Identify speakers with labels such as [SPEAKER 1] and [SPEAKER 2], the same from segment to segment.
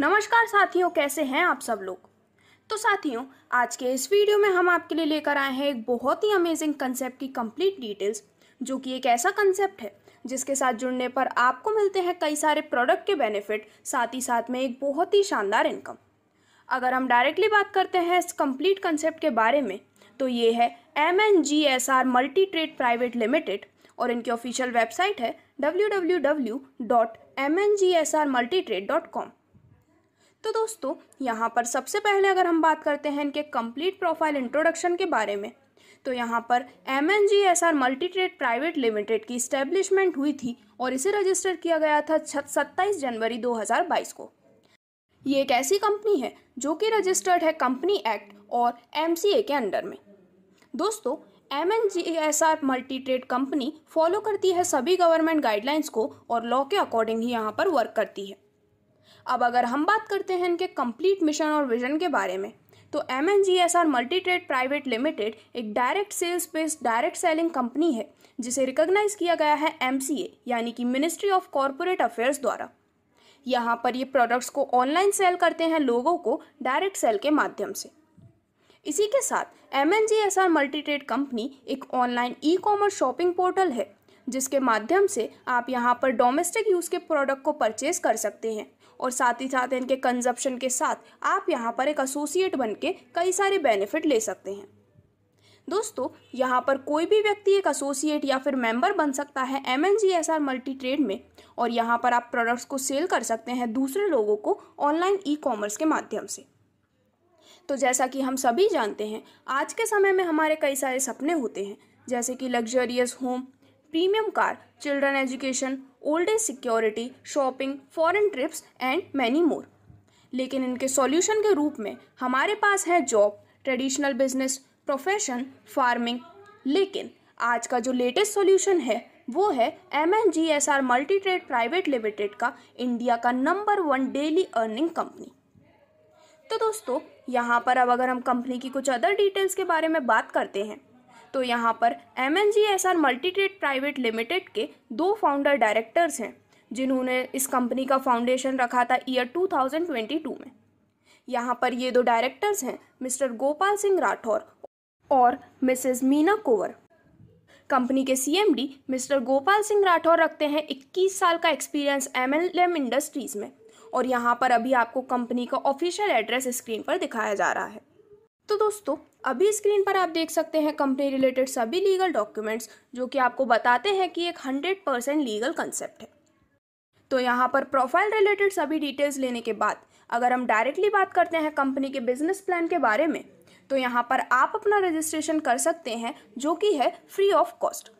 [SPEAKER 1] नमस्कार साथियों कैसे हैं आप सब लोग तो साथियों आज के इस वीडियो में हम आपके लिए लेकर आए हैं एक बहुत ही अमेजिंग कंसेप्ट की कंप्लीट डिटेल्स जो कि एक ऐसा कंसेप्ट है जिसके साथ जुड़ने पर आपको मिलते हैं कई सारे प्रोडक्ट के बेनिफिट साथ ही साथ में एक बहुत ही शानदार इनकम अगर हम डायरेक्टली बात करते हैं इस कंप्लीट कंसेप्ट के बारे में तो ये है M N G S R multi trade private limited और इनकी ऑफिशियल वेबसाइट है W W W dot M N G S R multi trade dot com तो दोस्तों यहाँ पर सबसे पहले अगर हम बात करते हैं इनके कंप्लीट प्रोफाइल इंट्रोडक्शन के बारे में तो यहाँ पर M N G S R multi trade private limited की स्टैब्लिशमेंट हुई थी और इसे रजिस्टर किया गया था सत्ताईस जनवरी 2022 को ये एक ऐसी कंपनी है जो कि रजिस्टर्ड है कंपनी एक्ट और एम सी ए के अंडर में दोस्तों M N G S R multi trade company follow करती है सभी गवर्नमेंट गाइडलाइंस को और लॉ के अकॉर्डिंग ही यहाँ पर वर्क करती है अब अगर हम बात करते हैं इनके कंप्लीट मिशन और विजन के बारे में तो M N G S R multi trade private limited एक direct sales based direct selling company है जिसे रिकॉग्नाइज किया गया है एम सी ए यानी कि मिनिस्ट्री ऑफ कॉरपोरेट अफेयर्स द्वारा यहाँ पर ये प्रोडक्ट्स को ऑनलाइन सेल करते हैं लोगों को डायरेक्ट सेल के माध्यम से इसी के साथ M N G S R multi trade company एक online e commerce shopping portal है जिसके माध्यम से आप यहाँ पर डोमेस्टिक यूज़ के प्रोडक्ट को परचेज कर सकते हैं और साथ ही साथ इनके कंजप्शन के साथ आप यहाँ पर एक एसोसिएट बन के कई सारे बेनिफिट ले सकते हैं दोस्तों यहाँ पर कोई भी व्यक्ति एक एसोसिएट या फिर मेंबर बन सकता है M N G S R multi trade में और यहाँ पर आप प्रोडक्ट्स को सेल कर सकते हैं दूसरे लोगों को ऑनलाइन ई कॉमर्स के माध्यम से तो जैसा कि हम सभी जानते हैं आज के समय में हमारे कई सारे सपने होते हैं जैसे कि luxurious home premium car children education old age security shopping foreign trips and many more लेकिन इनके सॉल्यूशन के रूप में हमारे पास है job traditional business profession farming लेकिन आज का जो लेटेस्ट सॉल्यूशन है वो है M N G S R multi trade private limited का इंडिया का number one daily earning company तो दोस्तों यहाँ पर अब अगर हम कंपनी की कुछ अदर डिटेल्स के बारे में बात करते हैं तो यहाँ पर M N G S R multi trade private limited के दो फाउंडर डायरेक्टर्स हैं जिन्होंने इस कंपनी का फाउंडेशन रखा था ईयर 2022 में यहाँ पर ये दो डायरेक्टर्स हैं मिस्टर गोपाल सिंह राठौर और मिसेस मीना कोवर कंपनी के सीएमडी मिस्टर गोपाल सिंह राठौर रखते हैं 21 साल का एक्सपीरियंस एमएलएम इंडस्ट्रीज़ में और यहाँ पर अभी आपको कंपनी का ऑफिशियल एड्रेस स्क्रीन पर दिखाया जा रहा है तो दोस्तों अभी स्क्रीन पर आप देख सकते हैं कंपनी रिलेटेड सभी लीगल डॉक्यूमेंट्स जो कि आपको बताते हैं कि एक हंड्रेड परसेंट लीगल कंसेप्ट है तो यहाँ पर प्रोफाइल रिलेटेड सभी डिटेल्स लेने के बाद अगर हम डायरेक्टली बात करते हैं कंपनी के बिजनेस प्लान के बारे में तो यहाँ पर आप अपना रजिस्ट्रेशन कर सकते हैं जो कि है फ्री ऑफ कॉस्ट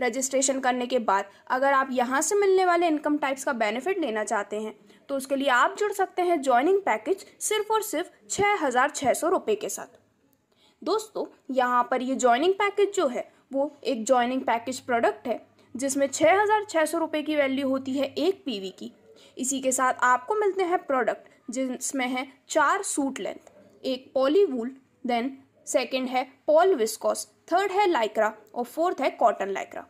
[SPEAKER 1] रजिस्ट्रेशन करने के बाद अगर आप यहाँ से मिलने वाले इनकम टैक्स का बेनिफिट लेना चाहते हैं तो उसके लिए आप जुड़ सकते हैं ज्वाइनिंग पैकेज सिर्फ और सिर्फ छः हज़ार छः सौ रुपये के साथ दोस्तों यहाँ पर ये ज्वाइनिंग पैकेज जो है वो एक ज्वाइनिंग पैकेज प्रोडक्ट है जिसमें छः हज़ार छः सौ रुपये की वैल्यू होती है एक पीवी की इसी के साथ आपको मिलते हैं प्रोडक्ट जिसमें है चार सूट लेंथ एक पॉलीवूल देन सेकेंड है पॉल विस्कॉस थर्ड है लाइक्रा और फोर्थ है कॉटन लाइक्रा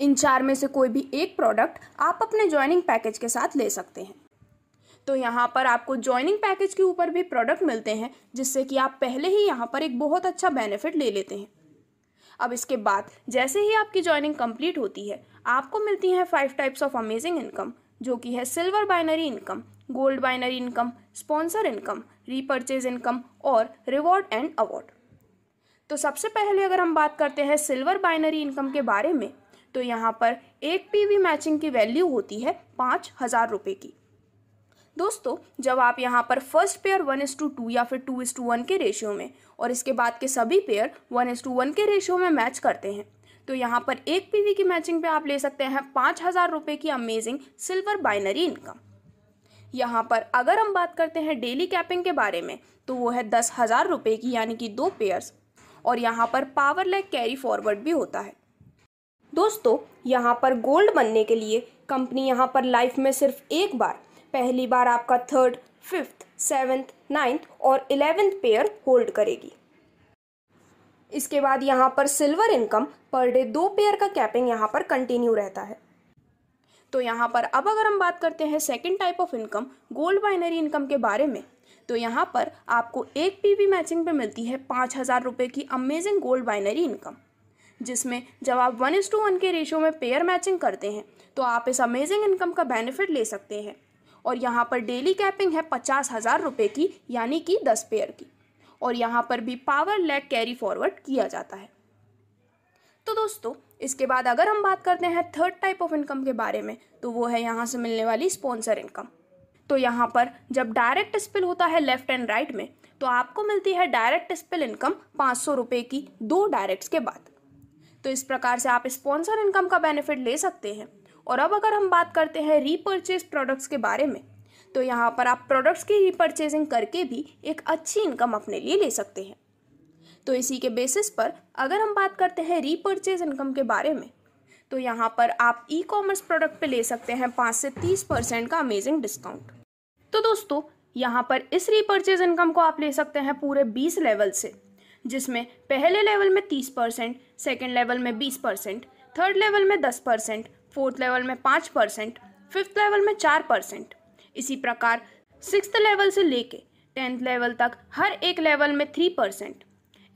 [SPEAKER 1] इन चार में से कोई भी एक प्रोडक्ट आप अपने ज्वाइनिंग पैकेज के साथ ले सकते हैं तो यहाँ पर आपको ज्वाइनिंग पैकेज के ऊपर भी प्रोडक्ट मिलते हैं जिससे कि आप पहले ही यहाँ पर एक बहुत अच्छा बेनिफिट ले लेते हैं अब इसके बाद जैसे ही आपकी ज्वाइनिंग कंप्लीट होती है आपको मिलती हैं five types of amazing income जो कि है silver binary income gold binary income sponsor income repurchase income और रिवॉर्ड एंड अवार्ड तो सबसे पहले अगर हम बात करते हैं सिल्वर बाइनरी इनकम के बारे में तो यहाँ पर एक पीवी मैचिंग की वैल्यू होती है पाँच हज़ार रुपये की दोस्तों जब आप यहाँ पर first pair one is to two या फिर टू इस टू वन के रेशियो में और इसके बाद के सभी pair one is to one के रेशियो में मैच करते हैं तो यहाँ पर एक पीवी की मैचिंग पे आप ले सकते हैं पाँच हज़ार रुपये की अमेजिंग सिल्वर बाइनरी इनकम यहाँ पर अगर हम बात करते हैं डेली कैपिंग के बारे में तो वो है दस हज़ार रुपये की यानी कि दो पेयर्स और यहाँ पर पावर लेग कैरी फॉरवर्ड भी होता है दोस्तों यहाँ पर गोल्ड बनने के लिए कंपनी यहाँ पर लाइफ में सिर्फ एक बार पहली बार आपका थर्ड फिफ्थ सेवेंथ नाइन्थ और इलेवेंथ पेयर होल्ड करेगी इसके बाद यहाँ पर सिल्वर इनकम पर डे दो पेयर का कैपिंग यहाँ पर कंटिन्यू रहता है तो यहाँ पर अब अगर हम बात करते हैं second type of income gold binary income के बारे में तो यहाँ पर आपको एक पीवी मैचिंग पे मिलती है पाँच हज़ार रुपये की अमेजिंग गोल्ड बाइनरी इनकम जिसमें जब आप वन इज टू वन के रेशियो में पेयर मैचिंग करते हैं तो आप इस अमेजिंग इनकम का बेनिफिट ले सकते हैं और यहाँ पर डेली कैपिंग है पचास हज़ार रुपये की यानी कि दस पेयर की और यहाँ पर भी पावर लेग कैरी फॉरवर्ड किया जाता है तो दोस्तों इसके बाद अगर हम बात करते हैं थर्ड टाइप ऑफ इनकम के बारे में तो वो है यहाँ से मिलने वाली स्पॉन्सर इनकम तो यहाँ पर जब डायरेक्ट स्पिल होता है लेफ्ट एंड राइट में तो आपको मिलती है डायरेक्ट स्पिल इनकम पाँच सौ रुपये की दो डायरेक्ट्स के बाद तो इस प्रकार से आप स्पॉन्सर इनकम का बेनिफिट ले सकते हैं और अब अगर हम बात करते हैं रीपर्चेज प्रोडक्ट्स के बारे में तो यहाँ पर आप प्रोडक्ट्स की रीपर्चेजिंग करके भी एक अच्छी इनकम अपने लिए ले सकते हैं तो इसी के बेसिस पर अगर हम बात करते हैं रीपर्चेज इनकम के बारे में तो यहाँ पर आप ई कॉमर्स प्रोडक्ट पे ले सकते हैं पाँच से तीस परसेंट का अमेजिंग डिस्काउंट तो दोस्तों यहाँ पर इस रीपर्चेज इनकम को आप ले सकते हैं पूरे बीस लेवल से जिसमें पहले लेवल में तीस परसेंट सेकेंड लेवल में बीस परसेंट थर्ड लेवल में दस परसेंट फोर्थ लेवल में पाँच परसेंट फिफ्थ लेवल में चार परसेंट इसी प्रकार सिक्स लेवल से लेके टेंथ लेवल तक हर एक लेवल में थ्री परसेंट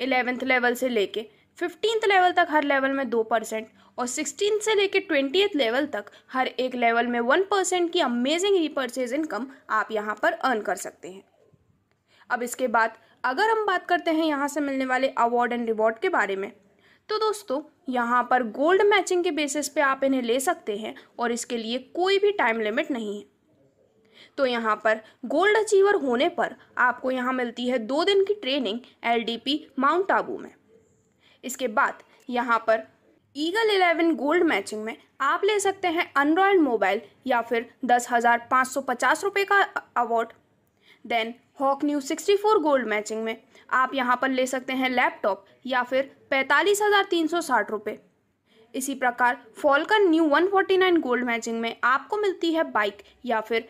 [SPEAKER 1] एलेवेंथ लेवल से लेके फिफ्टींथ लेवल तक हर लेवल में दो परसेंट और सिक्सटीन से लेके ट्वेंटी लेवल तक हर एक लेवल में वन परसेंट की अमेजिंग रिपर्चेज इनकम आप यहाँ पर अर्न कर सकते हैं अब इसके बाद अगर हम बात करते हैं यहाँ से मिलने वाले अवार्ड एंड रिवॉर्ड के बारे में तो दोस्तों यहाँ पर गोल्ड मैचिंग के बेसिस पे आप इन्हें ले सकते हैं और इसके लिए कोई भी टाइम लिमिट नहीं है तो यहाँ पर गोल्ड अचीवर होने पर आपको यहाँ मिलती है दो दिन की ट्रेनिंग एल माउंट आबू में इसके बाद यहाँ पर ईगल इलेवन गोल्ड मैचिंग में आप ले सकते हैं अनरॉयल मोबाइल या फिर दस हज़ार पाँच सौ पचास रुपये का award then hawk sixty 64 gold matching में आप यहाँ पर ले सकते हैं लैपटॉप या फिर पैंतालीस हज़ार तीन सौ साठ रुपये इसी प्रकार फॉलकन न्यू 149 गोल्ड मैचिंग में आपको मिलती है बाइक या फिर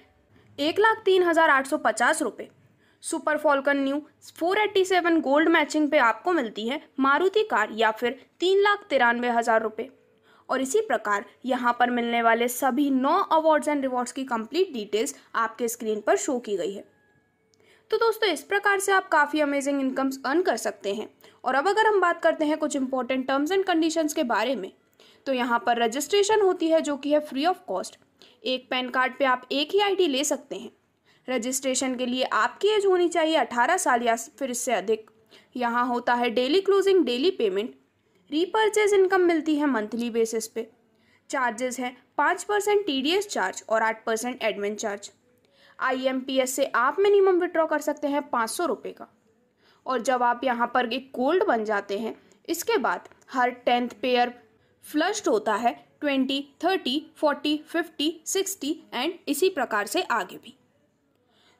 [SPEAKER 1] एक लाख तीन हज़ार आठ सौ पचास रुपये super falcon new 487 gold matching पे आपको मिलती है मारुति कार या फिर तीन लाख तिरानवे हज़ार रुपये और इसी प्रकार यहाँ पर मिलने वाले सभी नौ अवार्ड्स एंड रिवॉर्ड्स की कंप्लीट डिटेल्स आपके स्क्रीन पर शो की गई है तो दोस्तों इस प्रकार से आप काफ़ी अमेजिंग इनकम्स अर्न कर सकते हैं और अब अगर हम बात करते हैं कुछ इंपॉर्टेंट टर्म्स एंड कंडीशंस के बारे में तो यहाँ पर रजिस्ट्रेशन होती है जो कि है फ्री ऑफ कॉस्ट एक पैन कार्ड पर आप एक ही आई ले सकते हैं रजिस्ट्रेशन के लिए आपकी एज होनी चाहिए अठारह साल या फिर इससे अधिक यहाँ होता है daily closing daily payment repurchase income मिलती है मंथली बेसिस पे चार्जेस हैं पाँच परसेंट टी चार्ज और आठ परसेंट एडमिन चार्ज आई से आप मिनिमम विड्रॉ कर सकते हैं पाँच सौ रुपये का और जब आप यहाँ पर एक गोल्ड बन जाते हैं इसके बाद हर टेंथ पेयर फ्लश्ड होता है twenty thirty forty fifty sixty and इसी प्रकार से आगे भी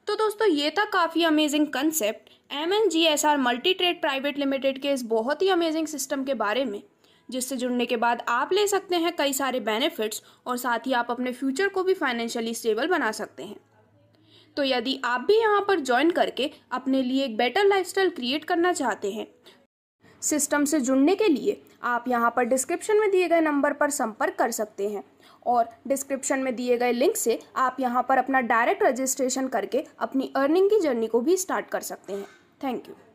[SPEAKER 1] तो दोस्तों ये था काफ़ी amazing concept M N G S R multi trade private limited के इस बहुत ही अमेजिंग सिस्टम के बारे में जिससे जुड़ने के बाद आप ले सकते हैं कई सारे बेनिफिट्स और साथ ही आप अपने फ्यूचर को भी फाइनेंशियली स्टेबल बना सकते हैं तो यदि आप भी यहाँ पर ज्वाइन करके अपने लिए एक बेटर लाइफस्टाइल क्रिएट करना चाहते हैं सिस्टम से जुड़ने के लिए आप यहाँ पर डिस्क्रिप्शन में दिए गए नंबर पर संपर्क कर सकते हैं और डिस्क्रिप्शन में दिए गए लिंक से आप यहाँ पर अपना डायरेक्ट रजिस्ट्रेशन करके अपनी अर्निंग की जर्नी को भी स्टार्ट कर सकते हैं थैंक यू